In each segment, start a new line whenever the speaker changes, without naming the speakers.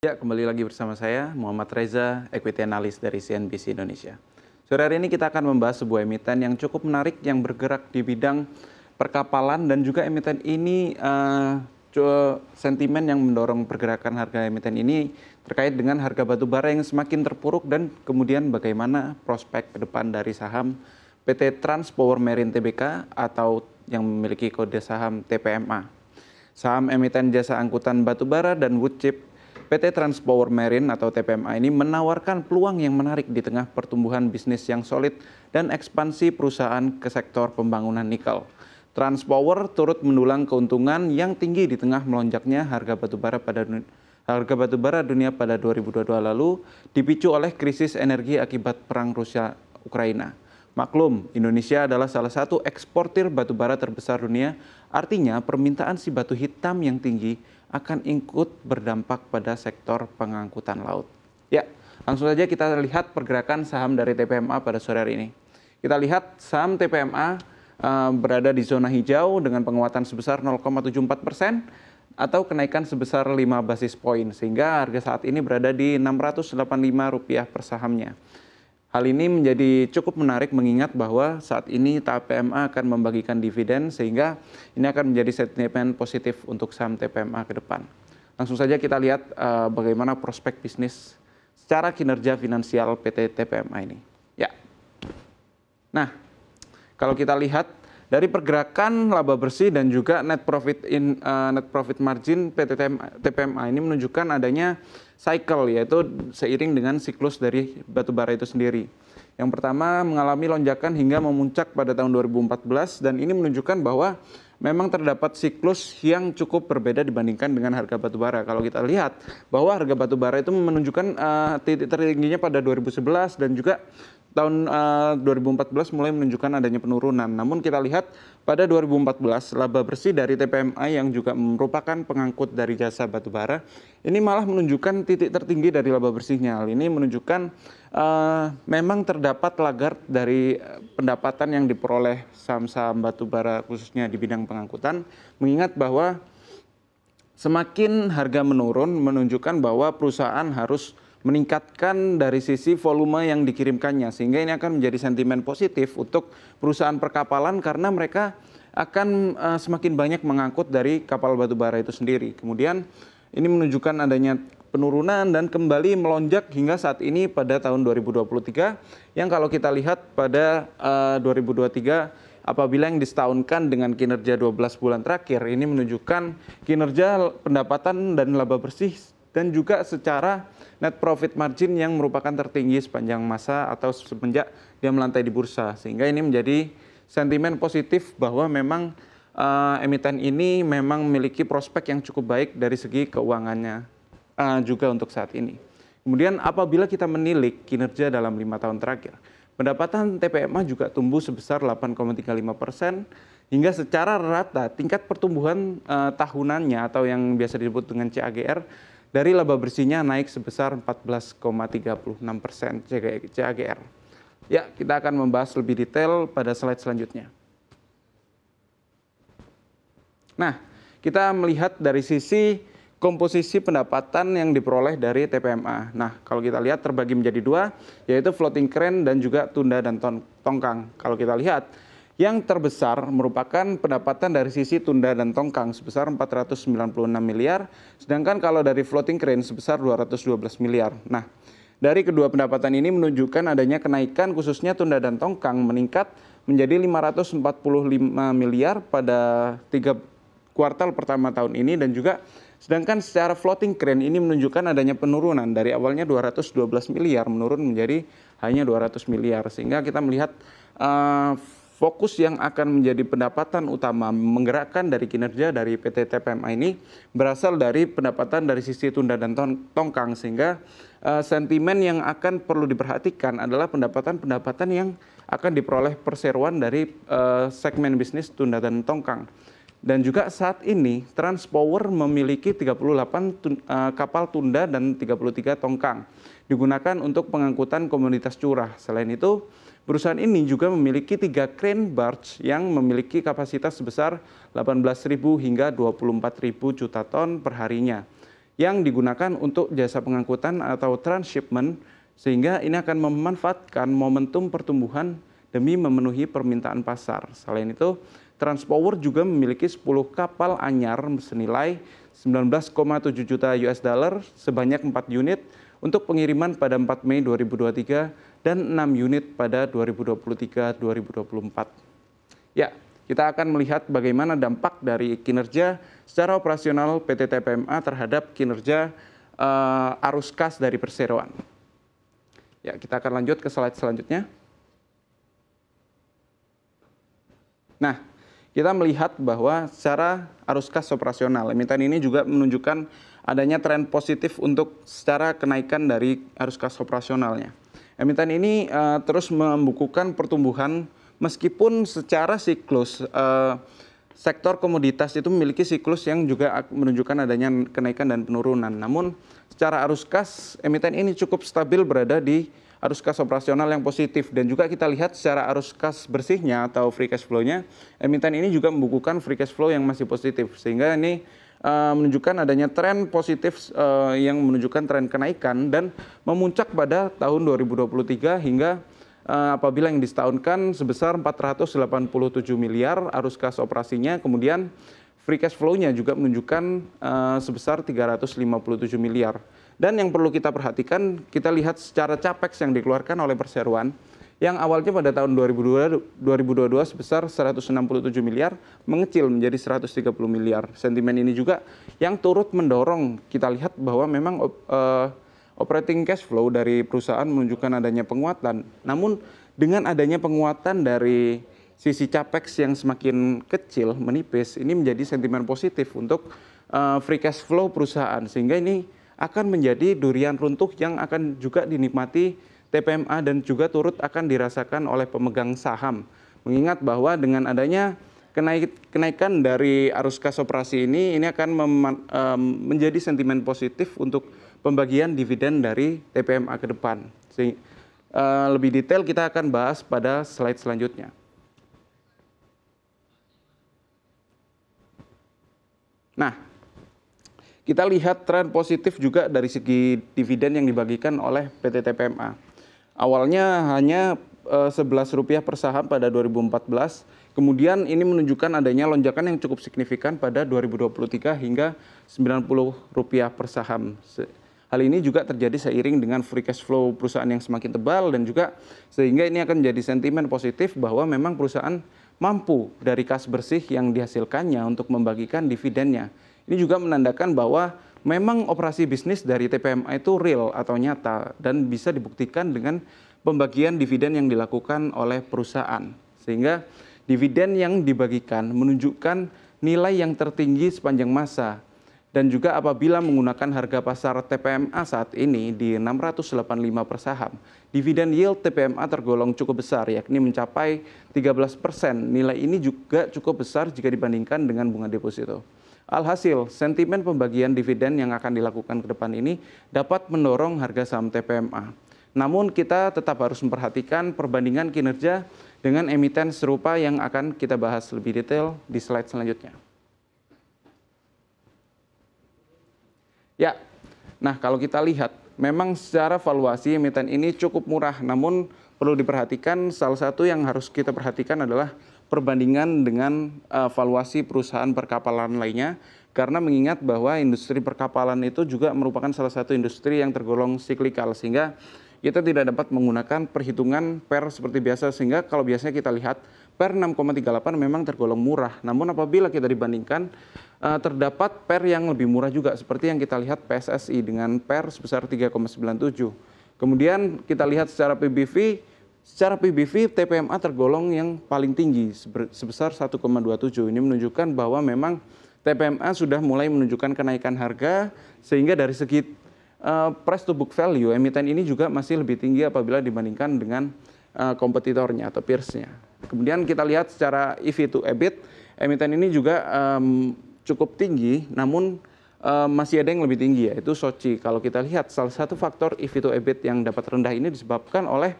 Ya, kembali lagi bersama saya Muhammad Reza, equity analyst dari CNBC Indonesia. Sore hari ini kita akan membahas sebuah emiten yang cukup menarik yang bergerak di bidang perkapalan dan juga emiten ini uh, sentimen yang mendorong pergerakan harga emiten ini terkait dengan harga batu bara yang semakin terpuruk dan kemudian bagaimana prospek ke depan dari saham PT Trans Marine Tbk atau yang memiliki kode saham TPMA. Saham emiten jasa angkutan batu bara dan wood chip PT Transpower Marine atau TPMA ini menawarkan peluang yang menarik di tengah pertumbuhan bisnis yang solid dan ekspansi perusahaan ke sektor pembangunan nikel. Transpower turut mendulang keuntungan yang tinggi di tengah melonjaknya harga batubara pada harga batubara dunia pada 2022 lalu dipicu oleh krisis energi akibat perang Rusia Ukraina. Maklum, Indonesia adalah salah satu eksportir batu bara terbesar dunia, artinya permintaan si batu hitam yang tinggi akan ikut berdampak pada sektor pengangkutan laut. Ya, langsung saja kita lihat pergerakan saham dari TPMA pada sore hari ini. Kita lihat saham TPMA uh, eh, berada di zona hijau dengan penguatan sebesar 0,74 persen atau kenaikan sebesar 5 basis poin sehingga harga saat ini berada di Rp685 per sahamnya. Hal ini menjadi cukup menarik mengingat bahwa saat ini TAPMA akan membagikan dividen sehingga ini akan menjadi sentimen positif untuk saham TPMA ke depan. Langsung saja kita lihat uh, bagaimana prospek bisnis secara kinerja finansial PT TPMA ini. Ya. Nah, kalau kita lihat dari pergerakan laba bersih dan juga net profit in uh, net profit margin PT TPMA ini menunjukkan adanya cycle yaitu seiring dengan siklus dari batu bara itu sendiri. Yang pertama mengalami lonjakan hingga memuncak pada tahun 2014 dan ini menunjukkan bahwa memang terdapat siklus yang cukup berbeda dibandingkan dengan harga batu bara. Kalau kita lihat bahwa harga batu bara itu menunjukkan uh, titik tertingginya pada 2011 dan juga tahun uh, eh, 2014 mulai menunjukkan adanya penurunan. Namun kita lihat pada 2014 laba bersih dari TPMA yang juga merupakan pengangkut dari jasa batubara ini malah menunjukkan titik tertinggi dari laba bersihnya. Hal ini menunjukkan uh, memang terdapat lagar dari eh, pendapatan yang diperoleh saham-saham batubara khususnya di bidang pengangkutan mengingat bahwa semakin harga menurun menunjukkan bahwa perusahaan harus meningkatkan dari sisi volume yang dikirimkannya sehingga ini akan menjadi sentimen positif untuk perusahaan perkapalan karena mereka akan uh, semakin banyak mengangkut dari kapal batubara itu sendiri. Kemudian ini menunjukkan adanya penurunan dan kembali melonjak hingga saat ini pada tahun 2023 yang kalau kita lihat pada eh, uh, 2023 apabila yang disetahunkan dengan kinerja 12 bulan terakhir ini menunjukkan kinerja pendapatan dan laba bersih dan juga secara net profit margin yang merupakan tertinggi sepanjang masa atau semenjak dia melantai di bursa. Sehingga ini menjadi sentimen positif bahwa memang uh, emiten ini memang memiliki prospek yang cukup baik dari segi keuangannya uh, juga untuk saat ini. Kemudian apabila kita menilik kinerja dalam lima tahun terakhir, pendapatan TPMA juga tumbuh sebesar 8,35 persen, hingga secara rata tingkat pertumbuhan uh, tahunannya atau yang biasa disebut dengan CAGR dari laba bersihnya naik sebesar 14,36 persen CAGR. Ya, kita akan membahas lebih detail pada slide selanjutnya. Nah, kita melihat dari sisi komposisi pendapatan yang diperoleh dari TPMA. Nah, kalau kita lihat terbagi menjadi dua, yaitu floating crane dan juga tunda dan tongkang. Kalau kita lihat, yang terbesar merupakan pendapatan dari sisi tunda dan tongkang sebesar 496 miliar, sedangkan kalau dari floating crane sebesar 212 miliar. Nah, dari kedua pendapatan ini menunjukkan adanya kenaikan khususnya tunda dan tongkang meningkat menjadi 545 miliar pada tiga kuartal pertama tahun ini dan juga sedangkan secara floating crane ini menunjukkan adanya penurunan dari awalnya 212 miliar menurun menjadi hanya 200 miliar sehingga kita melihat uh, fokus yang akan menjadi pendapatan utama menggerakkan dari kinerja dari PT TPMA ini berasal dari pendapatan dari sisi tunda dan tongkang sehingga uh, sentimen yang akan perlu diperhatikan adalah pendapatan-pendapatan yang akan diperoleh perseroan dari uh, segmen bisnis tunda dan tongkang. Dan juga saat ini Transpower memiliki 38 tun, uh, kapal tunda dan 33 tongkang digunakan untuk pengangkutan komunitas curah. Selain itu, Perusahaan ini juga memiliki tiga crane barge yang memiliki kapasitas sebesar 18.000 hingga 24.000 juta ton perharinya yang digunakan untuk jasa pengangkutan atau transshipment sehingga ini akan memanfaatkan momentum pertumbuhan demi memenuhi permintaan pasar. Selain itu, Transpower juga memiliki 10 kapal anyar senilai 19,7 juta US dollar sebanyak 4 unit untuk pengiriman pada 4 Mei 2023 dan 6 unit pada 2023-2024. Ya, kita akan melihat bagaimana dampak dari kinerja secara operasional PT TPMA terhadap kinerja uh, arus kas dari perseroan. Ya, kita akan lanjut ke slide selanjutnya. Nah, kita melihat bahwa secara arus kas operasional, emiten ini juga menunjukkan adanya tren positif untuk secara kenaikan dari arus kas operasionalnya. Emiten ini uh, terus membukukan pertumbuhan meskipun secara siklus uh, sektor komoditas itu memiliki siklus yang juga menunjukkan adanya kenaikan dan penurunan. Namun secara arus kas emiten ini cukup stabil berada di arus kas operasional yang positif dan juga kita lihat secara arus kas bersihnya atau free cash flow-nya emiten ini juga membukukan free cash flow yang masih positif sehingga ini Eh, menunjukkan adanya tren positif uh, yang menunjukkan tren kenaikan dan memuncak pada tahun 2023 hingga uh, apabila yang disetahunkan sebesar 487 miliar arus kas operasinya kemudian free cash flow-nya juga menunjukkan uh, sebesar 357 miliar. Dan yang perlu kita perhatikan, kita lihat secara capex yang dikeluarkan oleh perseroan yang awalnya pada tahun 2022, 2022 sebesar 167 miliar mengecil menjadi 130 miliar. Sentimen ini juga yang turut mendorong kita lihat bahwa memang uh, operating cash flow dari perusahaan menunjukkan adanya penguatan. Namun dengan adanya penguatan dari sisi capex yang semakin kecil menipis, ini menjadi sentimen positif untuk uh, free cash flow perusahaan sehingga ini akan menjadi durian runtuh yang akan juga dinikmati TPMA dan juga turut akan dirasakan oleh pemegang saham. Mengingat bahwa dengan adanya kenaikan dari arus kas operasi ini, ini akan menjadi sentimen positif untuk pembagian dividen dari TPMA ke depan. Eh, lebih detail kita akan bahas pada slide selanjutnya. Nah, kita lihat tren positif juga dari segi dividen yang dibagikan oleh PT TPMA. Awalnya hanya eh, sebelas rupiah per saham pada 2014. Kemudian ini menunjukkan adanya lonjakan yang cukup signifikan pada 2023 hingga puluh rupiah per saham. Hal ini juga terjadi seiring dengan free cash flow perusahaan yang semakin tebal dan juga sehingga ini akan menjadi sentimen positif bahwa memang perusahaan mampu dari kas bersih yang dihasilkannya untuk membagikan dividennya. Ini juga menandakan bahwa memang operasi bisnis dari TPMA itu real atau nyata dan bisa dibuktikan dengan pembagian dividen yang dilakukan oleh perusahaan. Sehingga dividen yang dibagikan menunjukkan nilai yang tertinggi sepanjang masa dan juga apabila menggunakan harga pasar TPMA saat ini di 685 per saham, dividen yield TPMA tergolong cukup besar yakni mencapai 13 persen. Nilai ini juga cukup besar jika dibandingkan dengan bunga deposito. Alhasil, sentimen pembagian dividen yang akan dilakukan ke depan ini dapat mendorong harga saham TPMA. Namun kita tetap harus memperhatikan perbandingan kinerja dengan emiten serupa yang akan kita bahas lebih detail di slide selanjutnya. Ya, nah kalau kita lihat, memang secara valuasi emiten ini cukup murah, namun perlu diperhatikan salah satu yang harus kita perhatikan adalah perbandingan dengan eh, valuasi perusahaan perkapalan lainnya karena mengingat bahwa industri perkapalan itu juga merupakan salah satu industri yang tergolong siklikal sehingga kita tidak dapat menggunakan perhitungan per seperti biasa sehingga kalau biasanya kita lihat per 6,38 memang tergolong murah. Namun apabila kita dibandingkan eh, terdapat per yang lebih murah juga seperti yang kita lihat PSSI dengan per sebesar 3,97. Kemudian kita lihat secara PBV Secara PBV, TPMA tergolong yang paling tinggi sebesar 1,27. Ini menunjukkan bahwa memang TPMA sudah mulai menunjukkan kenaikan harga sehingga dari segi uh, price to book value emiten ini juga masih lebih tinggi apabila dibandingkan dengan uh, kompetitornya atau peersnya. Kemudian kita lihat secara EV to EBIT, emiten ini juga um, cukup tinggi namun um, masih ada yang lebih tinggi yaitu Sochi. Kalau kita lihat salah satu faktor EV to EBIT yang dapat rendah ini disebabkan oleh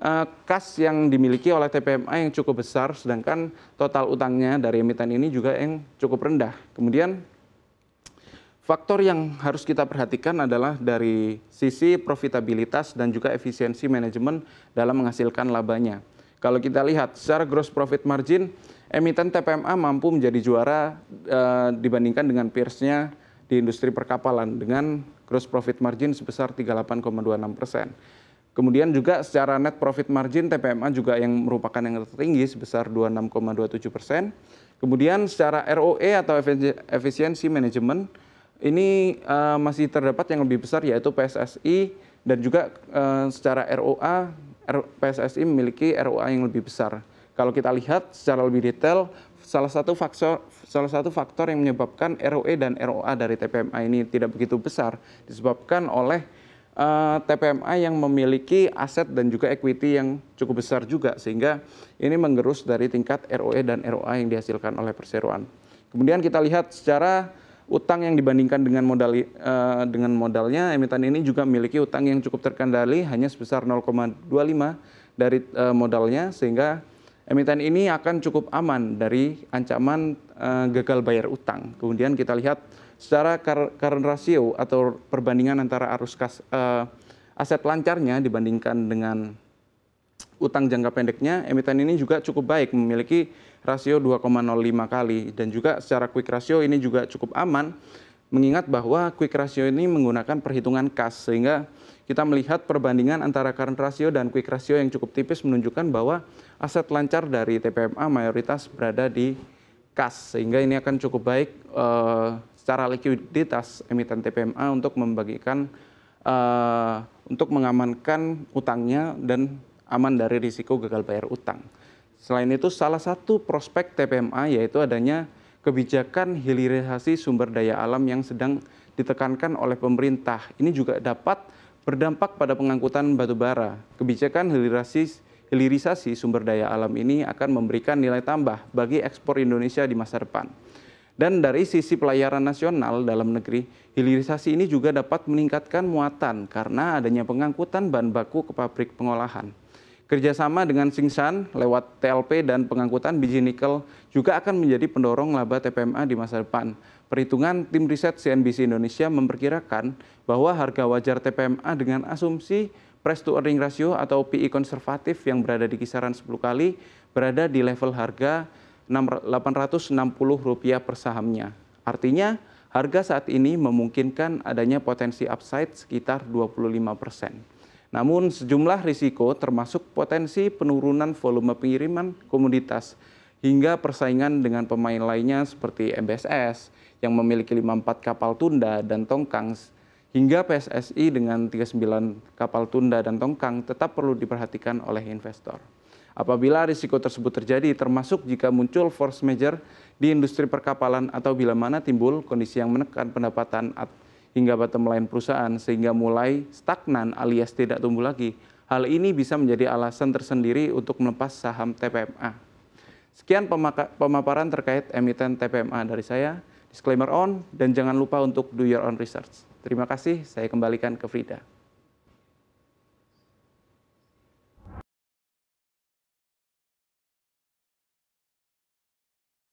Eh, kas yang dimiliki oleh TPMA yang cukup besar, sedangkan total utangnya dari emiten ini juga yang cukup rendah. Kemudian faktor yang harus kita perhatikan adalah dari sisi profitabilitas dan juga efisiensi manajemen dalam menghasilkan labanya. Kalau kita lihat secara gross profit margin, emiten TPMA mampu menjadi juara e, dibandingkan dengan peersnya di industri perkapalan dengan gross profit margin sebesar 38,26 persen. Kemudian juga secara net profit margin TPMA juga yang merupakan yang tertinggi sebesar 26,27 persen. Kemudian secara ROE atau efisiensi manajemen ini uh, masih terdapat yang lebih besar yaitu PSSI dan juga uh, secara ROA PSSI memiliki ROA yang lebih besar. Kalau kita lihat secara lebih detail, salah satu faktor salah satu faktor yang menyebabkan ROE dan ROA dari TPMA ini tidak begitu besar disebabkan oleh uh, eh, TPMA yang memiliki aset dan juga equity yang cukup besar juga sehingga ini menggerus dari tingkat ROE dan ROA yang dihasilkan oleh perseroan. Kemudian kita lihat secara utang yang dibandingkan dengan modal eh, dengan modalnya emiten ini juga memiliki utang yang cukup terkendali hanya sebesar 0,25 dari eh, modalnya sehingga emiten ini akan cukup aman dari ancaman gagal bayar utang. Kemudian kita lihat secara current ratio atau perbandingan antara arus kas, uh, aset lancarnya dibandingkan dengan utang jangka pendeknya, emiten ini juga cukup baik, memiliki rasio 2,05 kali. Dan juga secara quick ratio ini juga cukup aman, mengingat bahwa quick ratio ini menggunakan perhitungan kas, sehingga kita melihat perbandingan antara current ratio dan quick ratio yang cukup tipis menunjukkan bahwa aset lancar dari TPMA mayoritas berada di kas, sehingga ini akan cukup baik uh, secara likuiditas emiten TPMA untuk membagikan uh, untuk mengamankan utangnya dan aman dari risiko gagal bayar utang. Selain itu salah satu prospek TPMA yaitu adanya kebijakan hilirisasi sumber daya alam yang sedang ditekankan oleh pemerintah. Ini juga dapat berdampak pada pengangkutan batu bara. Kebijakan hilirisasi hilirisasi sumber daya alam ini akan memberikan nilai tambah bagi ekspor Indonesia di masa depan. Dan dari sisi pelayaran nasional dalam negeri, hilirisasi ini juga dapat meningkatkan muatan karena adanya pengangkutan bahan baku ke pabrik pengolahan. Kerjasama dengan Singsan lewat TLP dan pengangkutan biji nikel juga akan menjadi pendorong laba TPMA di masa depan. Perhitungan tim riset CNBC Indonesia memperkirakan bahwa harga wajar TPMA dengan asumsi price to earning ratio atau PI e konservatif yang berada di kisaran 10 kali berada di level harga rp rupiah per sahamnya. Artinya harga saat ini memungkinkan adanya potensi upside sekitar 25 persen. Namun sejumlah risiko termasuk potensi penurunan volume pengiriman komoditas hingga persaingan dengan pemain lainnya seperti MBSS yang memiliki 54 kapal tunda dan tongkang hingga PSSI dengan 39 kapal tunda dan tongkang tetap perlu diperhatikan oleh investor apabila risiko tersebut terjadi termasuk jika muncul force major di industri perkapalan atau bila mana timbul kondisi yang menekan pendapatan hingga bottom line perusahaan sehingga mulai stagnan alias tidak tumbuh lagi. Hal ini bisa menjadi alasan tersendiri untuk melepas saham TPMA. Sekian pemaparan terkait emiten TPMA dari saya. Disclaimer on dan jangan lupa untuk do your own research. Terima kasih, saya kembalikan ke Frida.